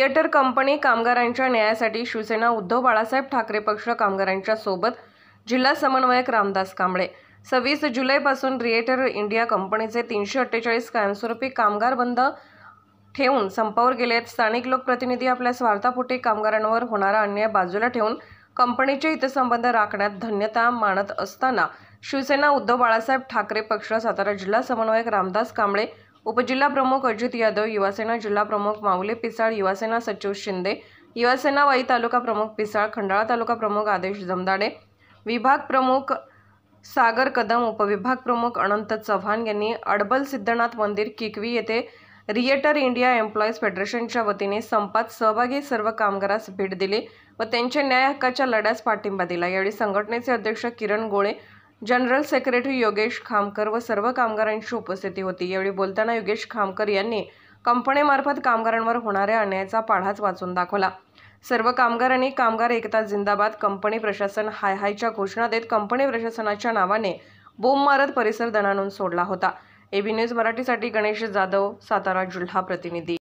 theatre company कामगारांच्या न्यायासाठी शिवसेना उद्धव बाळासाहेब ठाकरे पक्ष कामगारांच्या सोबत जिल्हा समन्वयक रामदास कांबळे सव्वीस जुलैपासून थिएटर इंडिया कंपनीचे तीनशे अठ्ठेचाळीस कायमस्वरूपी कामगार बंद ठेवून संपावर गेलेत स्थानिक लोकप्रतिनिधी आपल्या स्वार्थापोटी कामगारांवर होणारा अन्याय बाजूला ठेवून कंपनीचे हितसंबंध राखण्यात धन्यता मानत असताना शिवसेना उद्धव बाळासाहेब ठाकरे पक्ष सातारा जिल्हा समन्वयक रामदास कांबळे उपजिल्हा प्रमुख अजित यादव युवासेना प्रमुख माऊले पिसाळ युवासेना सचिव शिंदे युवासेना वाई तालुका प्रमुख पिसाळ खंडाळा तालुका प्रमुख आदेश जमदाडे विभाग प्रमुख सागर कदम उपविभाग प्रमुख अनंत चव्हाण यांनी अडबल सिद्धनाथ मंदिर किकवी येथे रिएटर इंडिया एम्प्लॉईज फेडरेशनच्या वतीने संपात सहभागी सर्व कामगारास भेट दिली व त्यांच्या न्याय हक्काच्या लढ्यास पाठिंबा दिला यावेळी संघटनेचे अध्यक्ष किरण गोळे जनरल सेक्रेटरी योगेश खामकर व सर्व कामगारांची उपस्थिती होती यावेळी बोलताना योगेश खामकर यांनी कंपनीमार्फत कामगारांवर होणाऱ्या अन्यायाचा पाढाच वाचून दाखवला सर्व कामगारांनी कामगार एकता जिंदाबाद कंपनी प्रशासन हाय हायच्या घोषणा देत कंपनी प्रशासनाच्या नावाने बोंब मारत परिसर दणाणून सोडला होता एबी न्यूज मराठीसाठी गणेश जाधव सातारा जिल्हा प्रतिनिधी